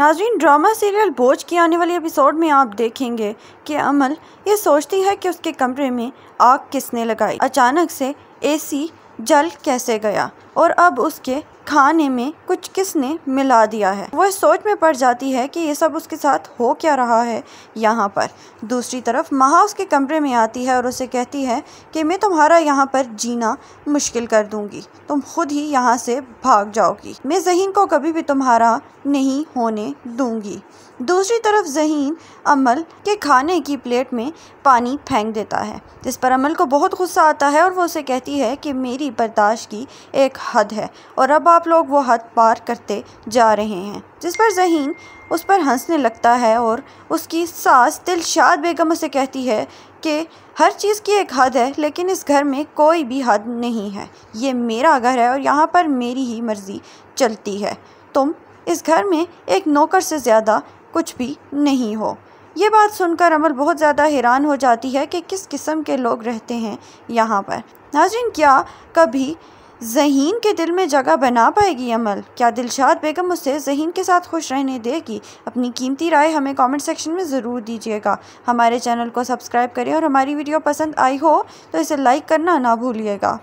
नाजरीन drama serial बोझ की आने वाली एपिसोड में आप देखेंगे कि अमल ये सोचती है कि उसके कमरे में आग किसने लगाई अचानक से एसी जल कैसे गया और अब उसके खाने में कुछ किसने मिला दिया है वह सोच में पड़ जाती है कि ये सब उसके साथ हो क्या रहा है यहाँ पर दूसरी तरफ महा उसके कमरे में आती है और उसे कहती है कि मैं तुम्हारा यहाँ पर जीना मुश्किल कर दूंगी तुम खुद ही यहाँ से भाग जाओगी मैं जहीन को कभी भी तुम्हारा नहीं होने दूंगी दूसरी तरफ जहीन अमल के खाने की प्लेट में पानी फेंक देता है जिस पर अमल को बहुत गुस्सा आता है और वो उसे कहती है कि मेरी बर्दाश्त की एक हद है और अब आप आप लोग वो हद पार करते जा रहे हैं जिस पर जहीन उस पर हंसने लगता है और उसकी सास दिलशाद बेगम उसे कहती है कि हर चीज़ की एक हद है लेकिन इस घर में कोई भी हद नहीं है ये मेरा घर है और यहाँ पर मेरी ही मर्ज़ी चलती है तुम इस घर में एक नौकर से ज़्यादा कुछ भी नहीं हो ये बात सुनकर अमल बहुत ज़्यादा हैरान हो जाती है कि किस किस्म के लोग रहते हैं यहाँ पर नाजिन क्या कभी ज़हीन के दिल में जगह बना पाएगी अमल क्या दिलशाद बेगम उसे जहीन के साथ खुश रहने देगी अपनी कीमती राय हमें कमेंट सेक्शन में ज़रूर दीजिएगा हमारे चैनल को सब्सक्राइब करें और हमारी वीडियो पसंद आई हो तो इसे लाइक करना ना भूलिएगा